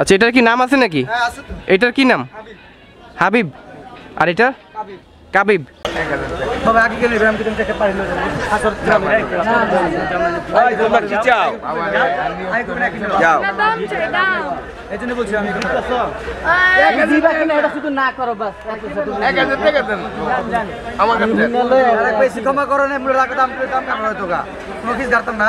আচ্ছা এটার কি নাম আছে নাকি হ্যাঁ, এটার কি নাম হাবিব আর এটা কাবিব আমার ক্ষমা করেন দাম দাম না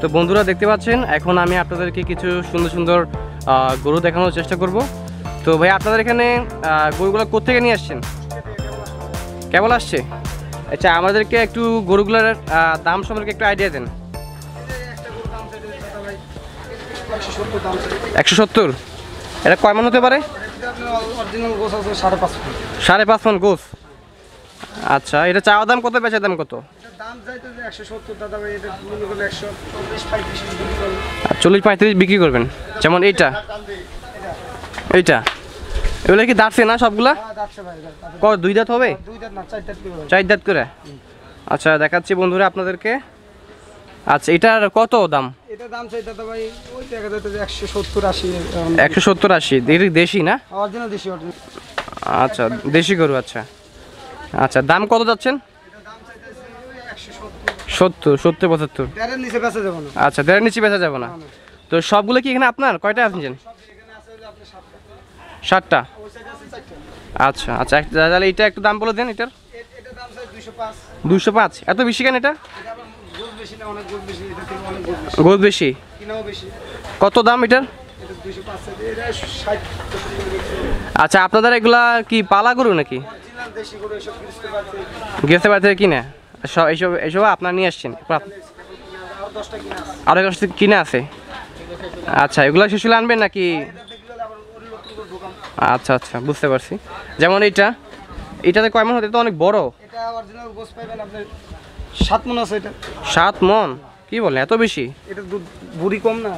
তো বন্ধুরা দেখতে পাচ্ছেন এখন আমি আপনাদেরকে কিছু সুন্দর সুন্দর গরু দেখানোর চেষ্টা করব তো ভাই আপনাদের এখানে গরুগুলো কোথেকে নিয়ে আসছেন কেমন আসছে আচ্ছা আমাদেরকে একটু গরুগুলোর দাম সম্পর্কে একটু আইডিয়া দেন একশো সত্তর এটা কয় মান হতে পারে সাড়ে পাঁচ ফোন গোস আচ্ছা এটা চাওয়া দাম কত বেচার দাম কত চল্লিশ পঁয়ত্রিশ বিক্রি করবেন যেমন এইটা এইটা এগুলো কি দাঁড়ছে না সবগুলা হ্যাঁ, ক দুই দাঁত হবে চার দাঁত করে আচ্ছা দেখাচ্ছি বন্ধুরা আপনাদেরকে আচ্ছা এটার কত দাম একশো সত্তর আশি দেশি না আচ্ছা দেশি গরু আচ্ছা আচ্ছা দাম কত যাচ্ছেন সত্তর সত্তর পঁচাত্তর আচ্ছা দেড়ের নিচে বেচা যাব না তো সবগুলো কি এখানে আপনার কয়টা আছেন ষাটটা আচ্ছা আচ্ছা তাহলে এটা একটু দাম বলে দেন এটার দুশো পাঁচ এত বেশি কেন এটা গোদ বেশি কত দাম এটার আচ্ছা আপনাদের এগুলা কি পালা গরু নাকি গেছে বাড়িতে কিনা এইসব এইসব আপনার নিয়ে আসছেন আরও দশটা কিনে আছে আচ্ছা এগুলো শেষ হলে আনবেন নাকি আচ্ছা আচ্ছা বুঝতে পারছি যেমন এইটা এটাতে কয় হতে তো অনেক বড় সাত মন আছে এটা সাত মন কি বলে এত বেশি এটা দুধ বুড়ি কম না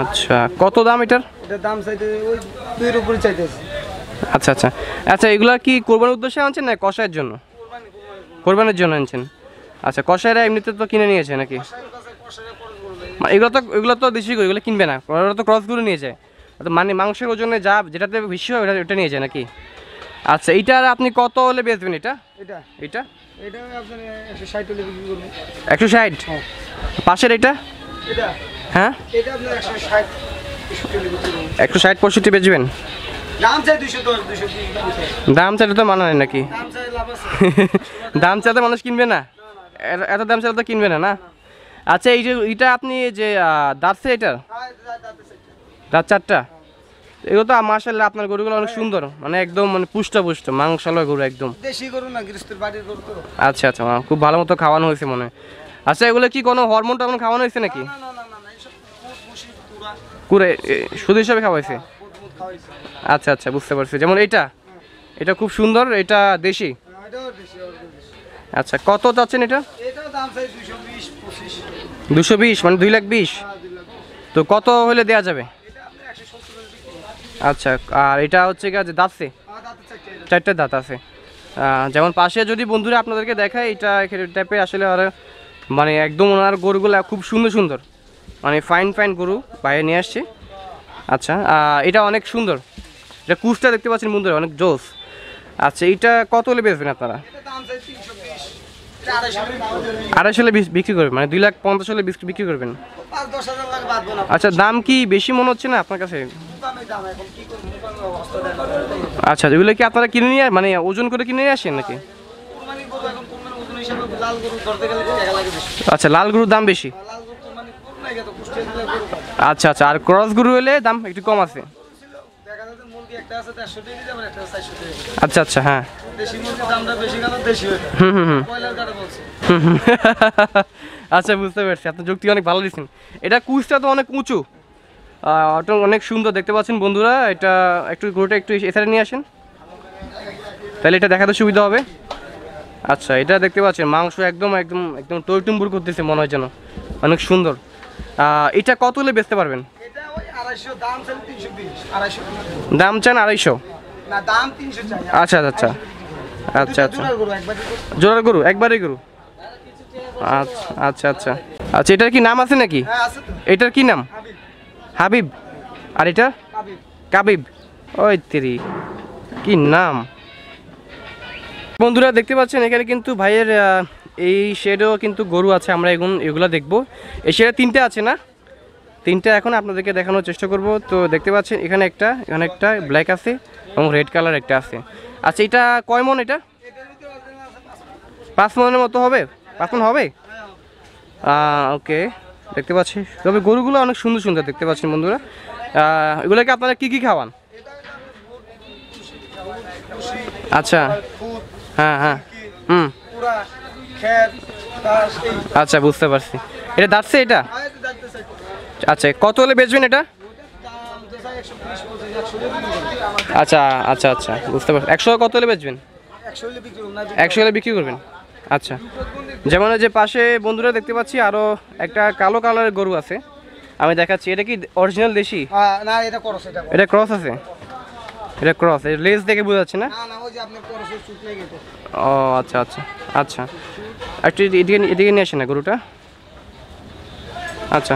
আচ্ছা কত দাম এটার দাম চাইতে ওই দুইয়ের আচ্ছা আচ্ছা আচ্ছা এগুলা কি কোরবানির উদ্দেশ্যে আনছেন না কষায়ের জন্য কোরবানির জন্য আনছেন আচ্ছা কষাইরা এমনিতে তো কিনে নিয়েছে নাকি এগুলো তো এগুলো তো দেশি গরু এগুলো কিনবে না ওরা তো ক্রস গরু নিয়ে যায় আচ্ছা, মানে মাংসের ওজনে যা যেটাতে বেশি হয় ওটা ওটা নিয়ে যায় নাকি আচ্ছা এটা আপনি কত হলে বেচবেন এটা এটা এটা একশো ষাট হ্যাঁ। পাশের এটা হ্যাঁ একশো ষাট পঁয়ষট্টি বেচবেন দাম চাইলে তো মানা নেই নাকি দাম চাইলে মানুষ কিনবে না এত দাম চাইলে তো কিনবে না না আচ্ছা এই যে এটা আপনি যে দাঁড়ছে এটার হ্যাঁ, দাঁত চারটা এগুলো তো মাসাল্লাহ আপনার গরুগুলো অনেক সুন্দর মানে একদম মানে পুষ্ট পুষ্ট মাংসালয় গরু একদম আচ্ছা আচ্ছা খুব ভালো মতো খাওয়ানো হয়েছে মনে আচ্ছা এগুলো কি কোনো হরমোন টরমোন খাওয়ানো হয়েছে নাকি কুড়ে শুধু হিসাবে খাওয়াইছে আচ্ছা আচ্ছা বুঝতে পারছি যেমন এটা এটা খুব সুন্দর এটা দেশি হ্যাঁ, আচ্ছা কত চাচ্ছেন এটা দুশো বিশ মানে হ্যাঁ, দুই লাখ বিশ তো কত হলে দেয়া যাবে আচ্ছা আর এটা হচ্ছে কি আছে হ্যাঁ, চারটে দাঁত আছে যেমন পাশে যদি বন্ধুরা আপনাদেরকে দেখায় এটা টাইপে আসলে আর মানে একদম ওনার গরুগুলা খুব সুন্দর সুন্দর মানে ফাইন ফাইন গরু বাইরে নিয়ে আসছে আচ্ছা এটা অনেক সুন্দর এটা কুসটা দেখতে পাচ্ছেন মুন্দরে অনেক জোস আচ্ছা এটা কত হলে বেচবেন আপনারা আড়াইশো হলে বিক্রি করবেন মানে দুই লাখ পঞ্চাশ হলে বিক্রি করবেন আচ্ছা দাম কি বেশি মনে হচ্ছে না আপনার কাছে আচ্ছা এগুলো কি আপনারা কিনে নিয়ে মানে ওজন করে কিনে নিয়ে আসেন নাকি আচ্ছা লাল গরুর দাম বেশি আচ্ছা আচ্ছা আর ক্রস গরু হলে দাম একটু কম আছে আচ্ছা আচ্ছা হ্যাঁ আচ্ছা বুঝতে পারছি আপনি যুক্তি অনেক ভালো দিচ্ছেন এটা কুচটা তো অনেক উঁচু অনেক সুন্দর দেখতে পাচ্ছেন বন্ধুরা এটা একটু গরুটা একটু এসারে নিয়ে আসেন তাহলে এটা দেখাতে সুবিধা হবে আচ্ছা এটা দেখতে পাচ্ছেন মাংস একদম একদম একদম টইটুম্বুর করতেছে মনে হয় যেন অনেক সুন্দর এটা কত হলে বেচতে পারবেন দাম চান আড়াইশো আচ্ছা আচ্ছা আচ্ছা আচ্ছা, আচ্ছা। জোড়ার গরু একবারই গরু আচ্ছা আচ্ছা আচ্ছা আচ্ছা এটার কি নাম আছে নাকি হ্যাঁ, এটার কি নাম হাবিব আর এটা কাবিব ওই তিরি কি নাম বন্ধুরা দেখতে পাচ্ছেন এখানে কিন্তু ভাইয়ের এই শেডেও কিন্তু গরু আছে আমরা এগুন এগুলো দেখবো এই শেডে তিনটে আছে না তিনটে এখন আপনাদেরকে দেখানোর চেষ্টা করব তো দেখতে পাচ্ছেন এখানে একটা এখানে একটা ব্ল্যাক আছে এবং রেড কালার একটা আছে আচ্ছা এটা কয় মন এটা পাঁচ মনের মতো হবে পাঁচ মন হবে ওকে দেখতে পাচ্ছি তবে গরুগুলো অনেক সুন্দর সুন্দর দেখতে পাচ্ছেন বন্ধুরা এগুলোকে আপনারা কি কি খাওয়ান আচ্ছা হ্যাঁ হ্যাঁ হুম আচ্ছা বুঝতে পারছি এটা দাঁড়ছে এটা হ্যাঁ, আচ্ছা কত হলে বেচবেন এটা আচ্ছা আচ্ছা আচ্ছা বুঝতে পারছি একশো কত হলে বেচবেন একশো হলে বিক্রি করবেন আচ্ছা যেমন যে পাশে বন্ধুরা দেখতে পাচ্ছি আরও একটা কালো কালারের গরু আছে আমি দেখাচ্ছি এটা কি অরিজিনাল দেশি না এটা ক্রস এটা ক্রস আছে এটা ক্রস লেজ দেখে বোঝা যাচ্ছে না ও আচ্ছা আচ্ছা আচ্ছা একটু এদিকে এদিকে নিয়ে আসে না গরুটা আচ্ছা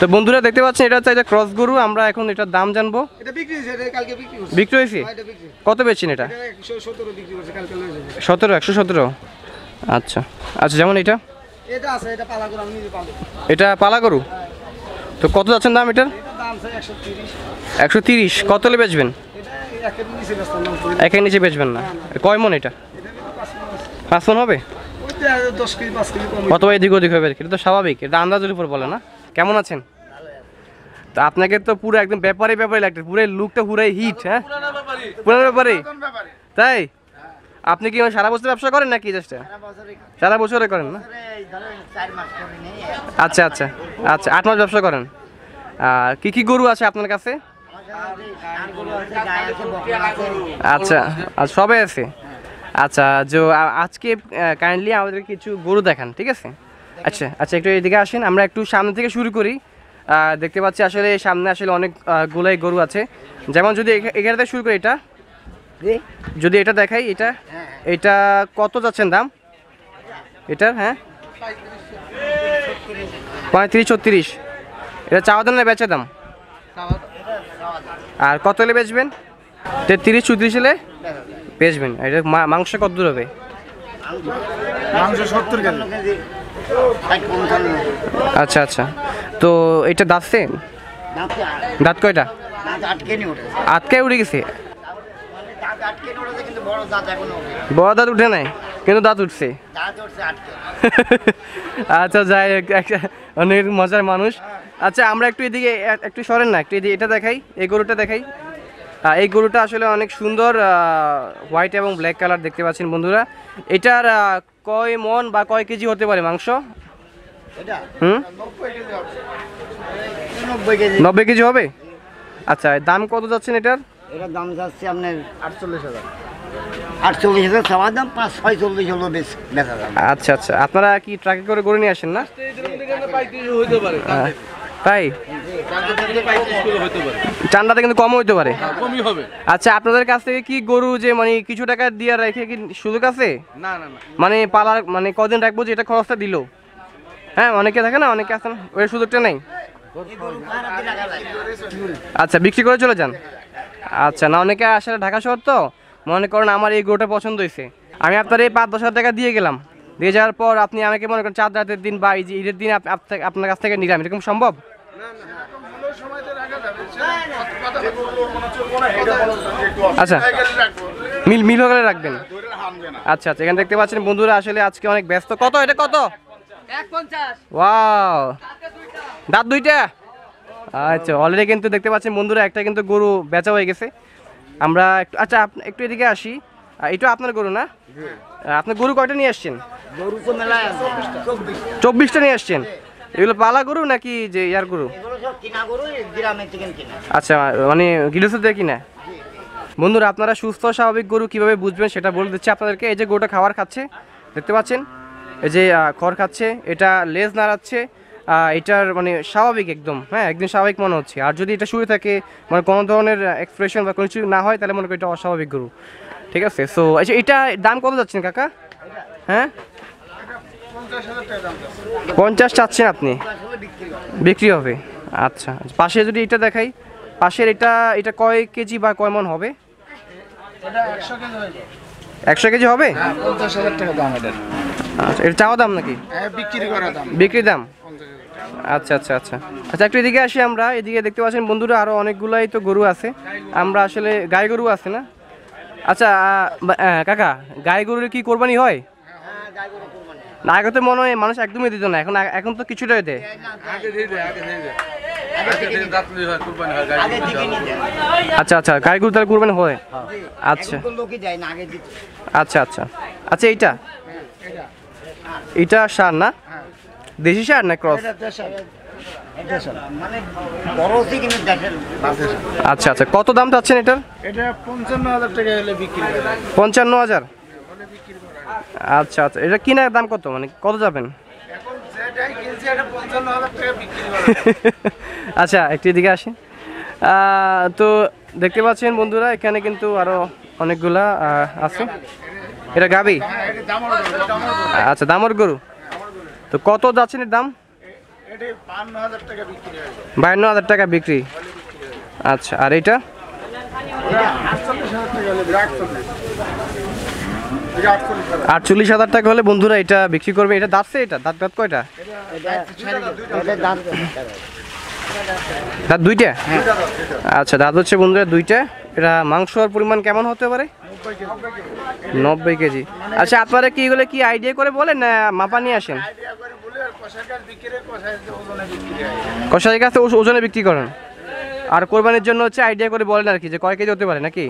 তো বন্ধুরা দেখতে পাচ্ছেন এটা হচ্ছে ক্রস গরু আমরা এখন এটার দাম জানবো বিক্রি হয়েছে কত পেয়েছেন এটা সতেরো একশো সতেরো আচ্ছা আচ্ছা যেমন এটা এটা পালা গরু তো কত যাচ্ছেন দাম এটার একশো তিরিশ কত হলে বেচবেন একের নিচে বেচবেন না হ্যাঁ, কয় মন এটা পাঁচ মন হবে দশ কেজি কত এদিক ওদিক হবে এটা তো স্বাভাবিক এটা আন্দাজের উপর বলে না কেমন আছেন তা আপনাকে তো পুরো একদম ব্যাপারে ব্যাপারে লাগছে পুরো লুকটা পুরাই হিট হ্যাঁ পুরো ব্যাপারে তাই আপনি কি সারা বছর ব্যবসা করেন নাকি জাস্ট সারা বছরে করেন না আচ্ছা আচ্ছা আচ্ছা আট মাস ব্যবসা করেন আর কি কি গরু আছে আপনার কাছে আচ্ছা আর সবাই আছে আচ্ছা যে আজকে কাইন্ডলি আমাদের কিছু গরু দেখান ঠিক আছে আচ্ছা আচ্ছা একটু এদিকে আসেন আমরা একটু সামনে থেকে শুরু করি দেখতে পাচ্ছি আসলে সামনে আসলে অনেকগুলোই গরু আছে যেমন যদি এখানে শুরু করি এটা যদি এটা দেখাই এটা হ্যাঁ। এটা কত যাচ্ছেন দাম এটার হ্যাঁ পঁয়ত্রিশ ছত্রিশ এটা চাওয়া দাম না বেচা দাম আর কত হলে বেচবেন তেত্রিশ চৌত্রিশ হলে বেচবেন এটা মাংস কত দূর হবে মাংস সত্তর আচ্ছা আচ্ছা তো এটা দাঁতছেন দাঁত কয়টা আটকে উঠে গেছে বড় দাঁত উঠে নাই কিন্তু দাঁত উঠছে আচ্ছা যাই অনেক মজার মানুষ আচ্ছা আমরা একটু এদিকে একটু সরেন না একটু এদিকে এটা দেখাই এই গরুটা দেখাই এই গরুটা আসলে অনেক সুন্দর হোয়াইট এবং ব্ল্যাক কালার দেখতে পাচ্ছেন বন্ধুরা এটার কয় মন বা কয় কেজি হতে পারে মাংস নব্বই কেজি হবে আচ্ছা দাম কত যাচ্ছেন এটার এটার দাম যাচ্ছে আপনার আটচল্লিশ হাজার আটচল্লিশ হাজার দাম পাঁচ আচ্ছা আচ্ছা আপনারা কি ট্রাকে করে গড়ে নিয়ে আসেন না তাই চান্দাতে কিন্তু কম হইতে পারে কমই হবে আচ্ছা আপনাদের কাছ থেকে কি গরু যে মানে কিছু টাকা দিয়ে রেখে কি সুযোগ আছে না না মানে পালার মানে কদিন রাখবো যে এটা খরচটা দিল হ্যাঁ অনেকে থাকে না অনেকে আসেন ওই সুযোগটা নেই আচ্ছা বিক্রি করে চলে যান আচ্ছা না অনেকে আসলে ঢাকা শহর তো মনে করেন আমার এই গরুটা পছন্দ হয়েছে আমি আপনার এই পাঁচ দশ হাজার টাকা দিয়ে গেলাম দিয়ে যাওয়ার পর আপনি আমাকে মনে করেন চাঁদ রাতের দিন বা এই যে ঈদের দিন আপনার কাছ থেকে নিলাম এরকম সম্ভব আচ্ছা মিল মিল হয়ে গেলে রাখবেন আচ্ছা আচ্ছা এখানে দেখতে পাচ্ছেন বন্ধুরা আসলে আজকে অনেক ব্যস্ত কত এটা কত ওয়াও দাঁত দুইটা আচ্ছা অলরেডি কিন্তু দেখতে পাচ্ছেন বন্ধুরা একটা কিন্তু গরু বেচা হয়ে গেছে আমরা একটু আচ্ছা একটু এদিকে আসি এটা আপনার গরু না আপনার গরু কয়টা নিয়ে আসছেন চব্বিশটা নিয়ে আসছেন এগুলো পালা গরু নাকি যে ইয়ার গরু আচ্ছা মানে গিলেসের দিয়ে কিনা বন্ধুরা আপনারা সুস্থ স্বাভাবিক গরু কিভাবে বুঝবেন সেটা বলে দিচ্ছি আপনাদেরকে এই যে গরুটা খাবার খাচ্ছে দেখতে পাচ্ছেন এই যে খড় খাচ্ছে এটা লেজ নাড়াচ্ছে এটার মানে স্বাভাবিক একদম হ্যাঁ একদম স্বাভাবিক মনে হচ্ছে আর যদি এটা শুয়ে থাকে মানে কোনো ধরনের এক্সপ্রেশন বা কোনো কিছু না হয় তাহলে মনে করি এটা অস্বাভাবিক গরু ঠিক আছে সো আচ্ছা এটা দাম কত যাচ্ছেন কাকা হ্যাঁ পঞ্চাশ চাচ্ছেন আপনি বিক্রি হবে আচ্ছা, আচ্ছা পাশে যদি এটা দেখাই পাশের এটা এটা কয় কেজি বা কয় মন হবে একশো কেজি হবে হ্যাঁ, আচ্ছা এটা চাওয়া দাম নাকি হ্যাঁ, বিক্রি দাম আচ্ছা আচ্ছা আচ্ছা আচ্ছা একটু এদিকে আসি আমরা এদিকে দেখতে পাচ্ছেন বন্ধুরা আরও অনেকগুলাই তো গরু আছে আমরা আসলে গায়ে গরু আছে না আচ্ছা কাকা গায়ে গরুর কি কোরবানি হয় হ্যাঁ, না আগে তো মনে হয় মানুষ একদমই দিত না এখন এখন তো কিছুটাই দেয় আচ্ছা আচ্ছা গাড়ি গুলো তাহলে কুরবানি হয় হ্যাঁ। আচ্ছা আচ্ছা আচ্ছা আচ্ছা এইটা এটা সার না হ্যাঁ। দেশি সার না ক্রস মানে আচ্ছা আচ্ছা কত দাম চাচ্ছেন এটার এটা পঞ্চান্ন হাজার টাকা পঞ্চান্ন হাজার আচ্ছা আচ্ছা এটা কিনার দাম কত মানে কত যাবেন আচ্ছা একটি দিকে আসি তো দেখতে পাচ্ছেন বন্ধুরা এখানে কিন্তু আরও অনেকগুলা আছে এটা গাবি হ্যাঁ, আচ্ছা দামর গরু তো কত যাচ্ছেন এর দাম বায়ান্ন হাজার টাকা বিক্রি আচ্ছা আর এটা আটচল্লিশ হাজার টাকা হলে বন্ধুরা এটা বিক্রি করবে এটা দাঁতছে এটা দাঁত দাঁত কয়টা দাঁত দুইটা আচ্ছা দাঁত হচ্ছে বন্ধুরা দুইটা এটা মাংসর পরিমাণ কেমন হতে পারে নব্বই কেজি আচ্ছা আপনারা কি এগুলো কি আইডিয়া করে বলেন না মাপা নিয়ে আসেন কষাইয়ের কাছে ওজনে বিক্রি করেন আর কোরবানির জন্য হচ্ছে আইডিয়া করে বলেন আর কি যে কয় কেজি হতে পারে নাকি